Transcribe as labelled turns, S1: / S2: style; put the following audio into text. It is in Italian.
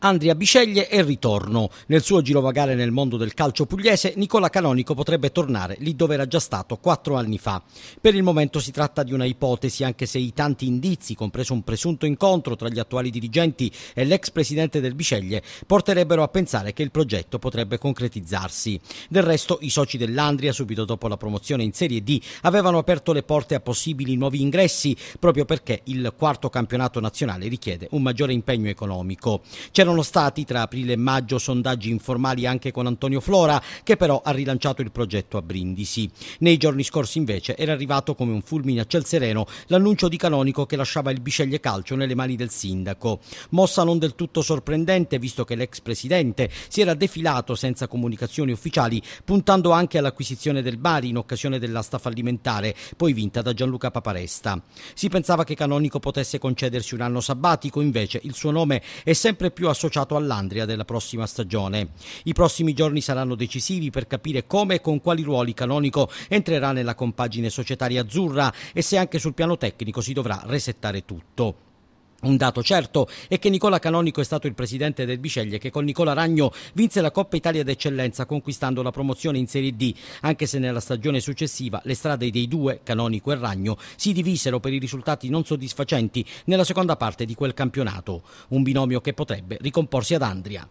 S1: Andrea Biceglie e ritorno. Nel suo girovagare nel mondo del calcio pugliese, Nicola Canonico potrebbe tornare lì dove era già stato quattro anni fa. Per il momento si tratta di una ipotesi, anche se i tanti indizi, compreso un presunto incontro tra gli attuali dirigenti e l'ex presidente del Biceglie, porterebbero a pensare che il progetto potrebbe concretizzarsi. Del resto, i soci dell'Andria, subito dopo la promozione in Serie D, avevano aperto le porte a possibili nuovi ingressi proprio perché il quarto campionato nazionale richiede un maggiore impegno economico. C'era C'erano stati tra aprile e maggio sondaggi informali anche con Antonio Flora, che però ha rilanciato il progetto a Brindisi. Nei giorni scorsi invece era arrivato come un fulmine a ciel sereno l'annuncio di Canonico che lasciava il Bisceglie Calcio nelle mani del sindaco. Mossa non del tutto sorprendente, visto che l'ex presidente si era defilato senza comunicazioni ufficiali, puntando anche all'acquisizione del Bari in occasione dell'asta fallimentare, poi vinta da Gianluca Paparesta. Si pensava che Canonico potesse concedersi un anno sabbatico, invece il suo nome è sempre più associato associato all'Andria della prossima stagione. I prossimi giorni saranno decisivi per capire come e con quali ruoli Canonico entrerà nella compagine societaria azzurra e se anche sul piano tecnico si dovrà resettare tutto. Un dato certo è che Nicola Canonico è stato il presidente del Biceglie che con Nicola Ragno vinse la Coppa Italia d'eccellenza conquistando la promozione in Serie D, anche se nella stagione successiva le strade dei due, Canonico e Ragno, si divisero per i risultati non soddisfacenti nella seconda parte di quel campionato, un binomio che potrebbe ricomporsi ad Andria.